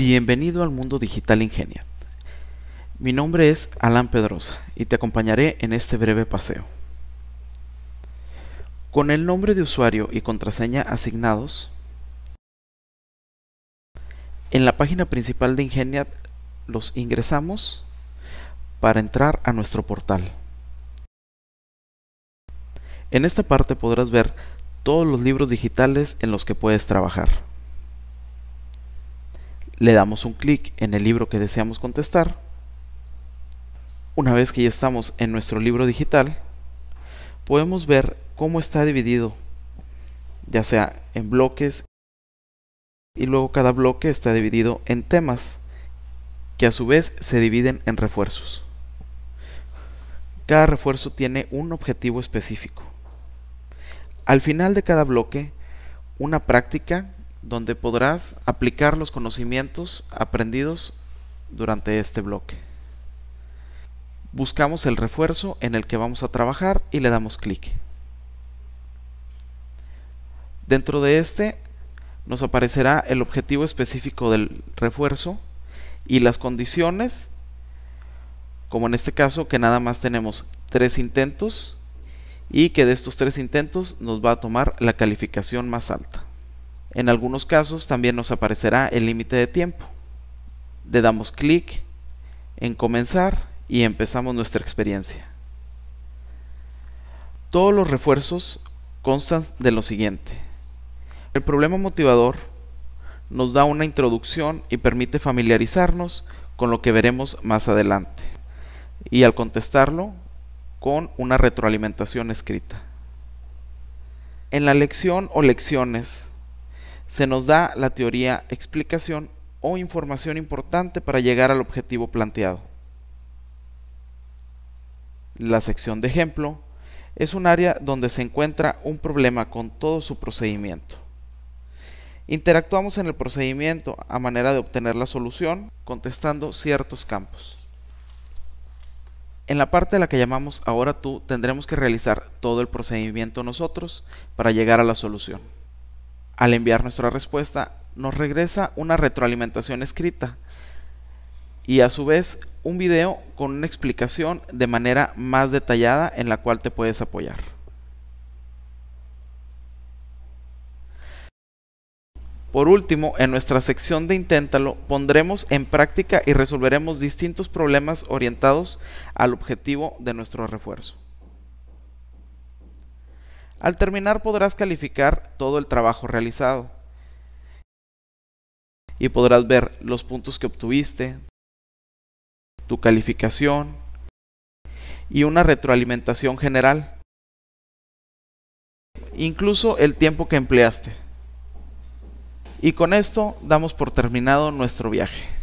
Bienvenido al mundo digital Ingenia. Mi nombre es Alan Pedrosa y te acompañaré en este breve paseo. Con el nombre de usuario y contraseña asignados, en la página principal de Ingeniat los ingresamos para entrar a nuestro portal. En esta parte podrás ver todos los libros digitales en los que puedes trabajar le damos un clic en el libro que deseamos contestar. Una vez que ya estamos en nuestro libro digital, podemos ver cómo está dividido, ya sea en bloques y luego cada bloque está dividido en temas, que a su vez se dividen en refuerzos. Cada refuerzo tiene un objetivo específico. Al final de cada bloque, una práctica donde podrás aplicar los conocimientos aprendidos durante este bloque. Buscamos el refuerzo en el que vamos a trabajar y le damos clic. Dentro de este nos aparecerá el objetivo específico del refuerzo y las condiciones, como en este caso que nada más tenemos tres intentos y que de estos tres intentos nos va a tomar la calificación más alta. En algunos casos también nos aparecerá el límite de tiempo. Le damos clic en comenzar y empezamos nuestra experiencia. Todos los refuerzos constan de lo siguiente. El problema motivador nos da una introducción y permite familiarizarnos con lo que veremos más adelante y al contestarlo con una retroalimentación escrita. En la lección o lecciones se nos da la teoría, explicación o información importante para llegar al objetivo planteado. La sección de ejemplo es un área donde se encuentra un problema con todo su procedimiento. Interactuamos en el procedimiento a manera de obtener la solución contestando ciertos campos. En la parte de la que llamamos ahora tú tendremos que realizar todo el procedimiento nosotros para llegar a la solución. Al enviar nuestra respuesta, nos regresa una retroalimentación escrita y a su vez un video con una explicación de manera más detallada en la cual te puedes apoyar. Por último, en nuestra sección de Inténtalo pondremos en práctica y resolveremos distintos problemas orientados al objetivo de nuestro refuerzo. Al terminar podrás calificar todo el trabajo realizado y podrás ver los puntos que obtuviste, tu calificación y una retroalimentación general, incluso el tiempo que empleaste. Y con esto damos por terminado nuestro viaje.